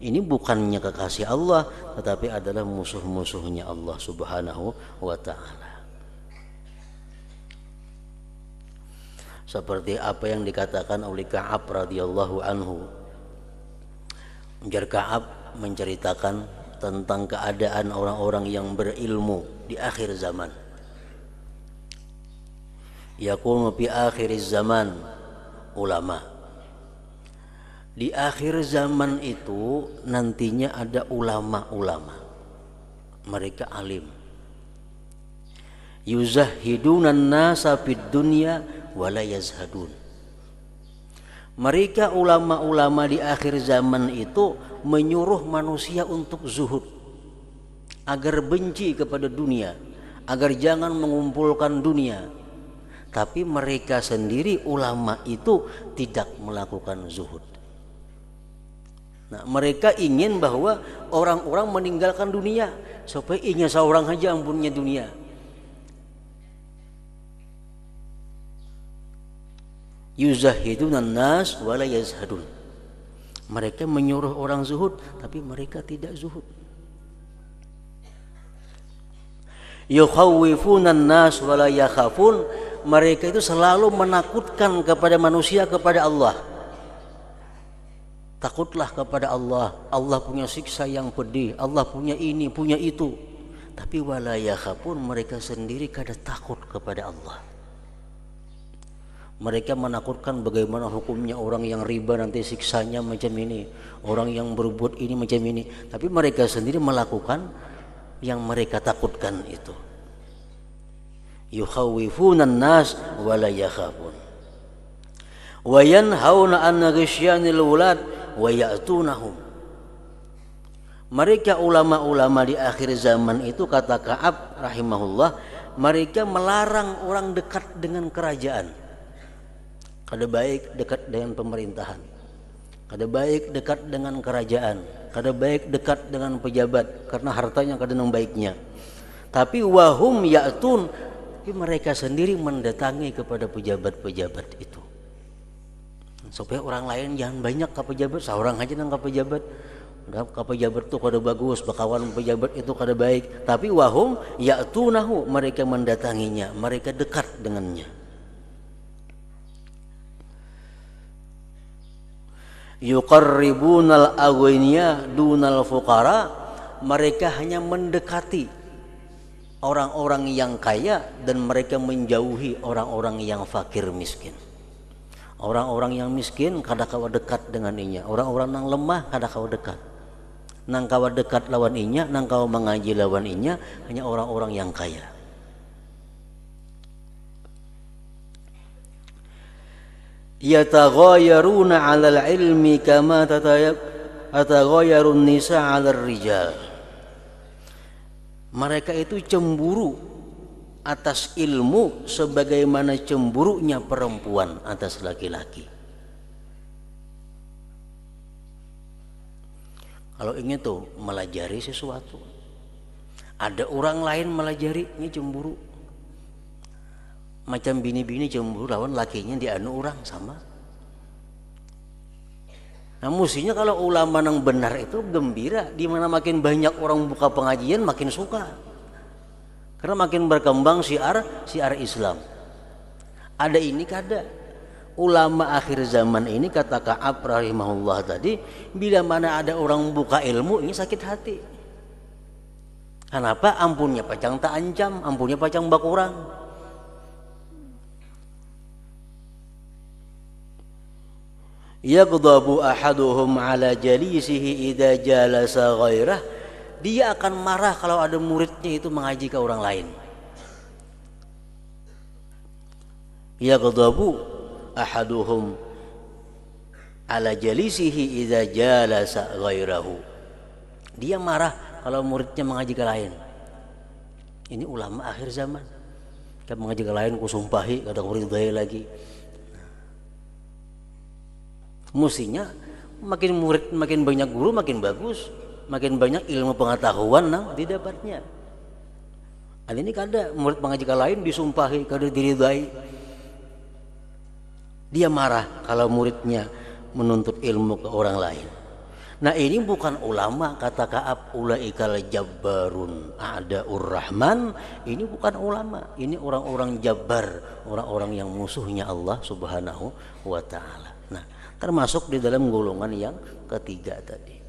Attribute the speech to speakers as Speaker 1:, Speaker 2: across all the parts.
Speaker 1: ini bukannya kekasih Allah tetapi adalah musuh-musuhnya Allah Subhanahu wa taala. Seperti apa yang dikatakan oleh Ka'ab radhiyallahu anhu. Ujar Ka'ab menceritakan tentang keadaan orang-orang yang berilmu di akhir zaman. Yakunu fi akhir zaman ulama' di akhir zaman itu nantinya ada ulama-ulama mereka alim yuzahidunan nasa fid dunya wala yazhadun mereka ulama-ulama di akhir zaman itu menyuruh manusia untuk zuhud agar benci kepada dunia agar jangan mengumpulkan dunia tapi mereka sendiri ulama itu tidak melakukan zuhud Nah, mereka ingin bahwa orang-orang meninggalkan dunia supaya inya seorang aja ampunnya dunia. Yuzahidun nas walayazhadun. Mereka menyuruh orang zuhud tapi mereka tidak zuhud. Yukhawifunan nas wala Mereka itu selalu menakutkan kepada manusia kepada Allah Takutlah kepada Allah. Allah punya siksa yang pedih. Allah punya ini, punya itu. Tapi walayakha pun mereka sendiri kada takut kepada Allah. Mereka menakutkan bagaimana hukumnya orang yang riba nanti siksanya macam ini, orang yang berbuat ini macam ini. Tapi mereka sendiri melakukan yang mereka takutkan itu. Yukhawifunan nas wala pun. Wa yanhauna an ghisyanil wulad wa ya'tunahum. Mereka ulama-ulama di akhir zaman itu kata Ka'ab rahimahullah, mereka melarang orang dekat dengan kerajaan. Kada baik dekat dengan pemerintahan. Kada baik dekat dengan kerajaan. Kada baik dekat dengan pejabat karena hartanya kada yang baiknya. Tapi wahum ya'tun mereka sendiri mendatangi kepada pejabat-pejabat itu supaya orang lain jangan banyak ke pejabat seorang aja nang ke pejabat ke pejabat itu kada bagus bakawan pejabat itu kada baik tapi wahum ya tunahu mereka mendatanginya mereka dekat dengannya yuqarribunal aghniya dunal fuqara mereka hanya mendekati orang-orang yang kaya dan mereka menjauhi orang-orang yang fakir miskin orang-orang yang miskin kada kawa dekat dengan inya orang-orang yang lemah kada kawa dekat nang kawa dekat lawan inya nang kawa mengaji lawan inya hanya orang-orang yang kaya yataghayaruna 'alal ilmi kama tataghayarun nisa 'alal rijal mereka itu cemburu atas ilmu sebagaimana cemburunya perempuan atas laki-laki. Kalau ingin tuh melajari sesuatu, ada orang lain melajari, ini cemburu. Macam bini-bini cemburu lawan lakinya di dianu orang sama. Nah musinya kalau ulama yang benar itu gembira, di mana makin banyak orang buka pengajian makin suka. Karena makin berkembang syiar syiar Islam. Ada ini kada. Ulama akhir zaman ini kata Ka'ab rahimahullah tadi, bila mana ada orang buka ilmu ini sakit hati. Kenapa ampunnya pacang tak ancam, ampunnya pacang bakurang. Yaqdabu ahaduhum ala jalisihi idza jalasa ghairah dia akan marah kalau ada muridnya itu mengaji ke orang lain. Ya ghadabu ahaduhum ala jalisihi idza jalasa ghairahu. Dia marah kalau muridnya mengaji ke lain. Ini ulama akhir zaman. Kalau mengaji ke lain ku sumpahi kada baik lagi. Nah. Musinya makin murid makin banyak guru makin bagus makin banyak ilmu pengetahuan nah, didapatnya. Hal ini kada murid pengaji lain disumpahi kada diridai. Dia marah kalau muridnya menuntut ilmu ke orang lain. Nah ini bukan ulama kata Kaab ulaikal jabbarun ada urrahman ini bukan ulama ini orang-orang jabbar orang-orang yang musuhnya Allah subhanahu wa taala. Nah termasuk di dalam golongan yang ketiga tadi.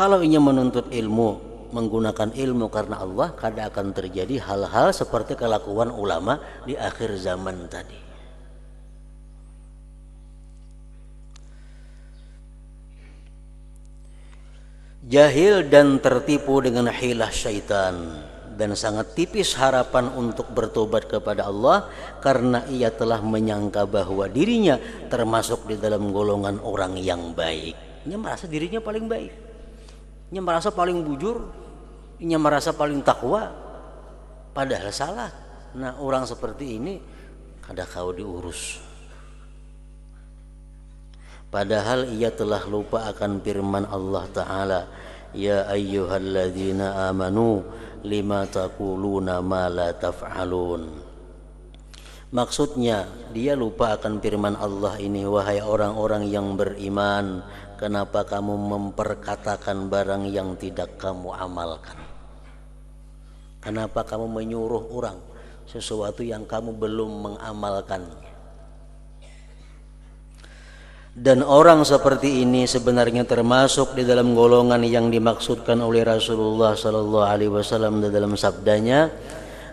Speaker 1: Kalau ingin menuntut ilmu, menggunakan ilmu karena Allah, kadang akan terjadi hal-hal seperti kelakuan ulama di akhir zaman tadi. Jahil dan tertipu dengan hilah syaitan dan sangat tipis harapan untuk bertobat kepada Allah karena ia telah menyangka bahwa dirinya termasuk di dalam golongan orang yang baik. Ia merasa dirinya paling baik. Ini merasa paling bujur, Ini merasa paling takwa. Padahal salah. Nah, orang seperti ini kada kau diurus. Padahal ia telah lupa akan firman Allah Ta'ala Ya ayyuhalladzina amanu lima takuluna ma la taf'alun Maksudnya dia lupa akan firman Allah ini Wahai orang-orang yang beriman Kenapa kamu memperkatakan barang yang tidak kamu amalkan Kenapa kamu menyuruh orang Sesuatu yang kamu belum mengamalkan dan orang seperti ini sebenarnya termasuk di dalam golongan yang dimaksudkan oleh Rasulullah Sallallahu Alaihi Wasallam dalam sabdanya,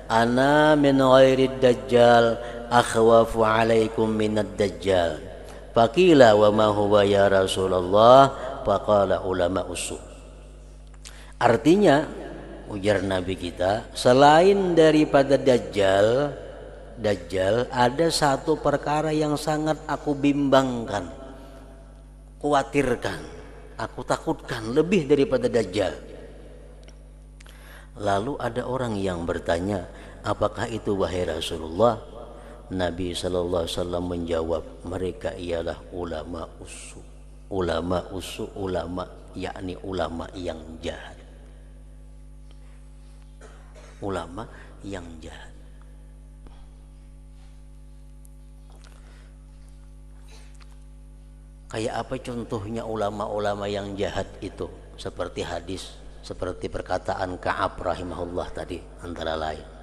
Speaker 1: ana min ghairid dajjal akhwafu alaikum minad dajjal faqila wa ma huwa ya rasulullah faqala ulama usul artinya ujar nabi kita selain daripada dajjal dajjal ada satu perkara yang sangat aku bimbangkan khawatirkan aku takutkan lebih daripada dajjal Lalu ada orang yang bertanya, apakah itu wahai Rasulullah? Nabi Shallallahu Alaihi Wasallam menjawab, mereka ialah ulama usu, ulama usu, ulama yakni ulama yang jahat, ulama yang jahat. Kayak apa contohnya ulama-ulama yang jahat itu? Seperti hadis seperti perkataan Ka'ab rahimahullah tadi antara lain